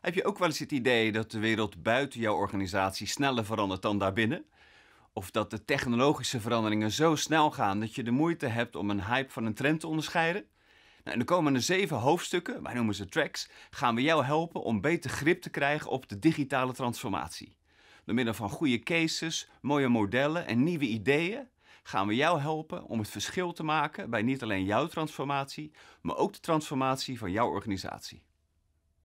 Heb je ook wel eens het idee dat de wereld buiten jouw organisatie sneller verandert dan daarbinnen? Of dat de technologische veranderingen zo snel gaan dat je de moeite hebt om een hype van een trend te onderscheiden? Nou, in de komende zeven hoofdstukken, wij noemen ze tracks, gaan we jou helpen om beter grip te krijgen op de digitale transformatie. Door middel van goede cases, mooie modellen en nieuwe ideeën gaan we jou helpen om het verschil te maken bij niet alleen jouw transformatie, maar ook de transformatie van jouw organisatie.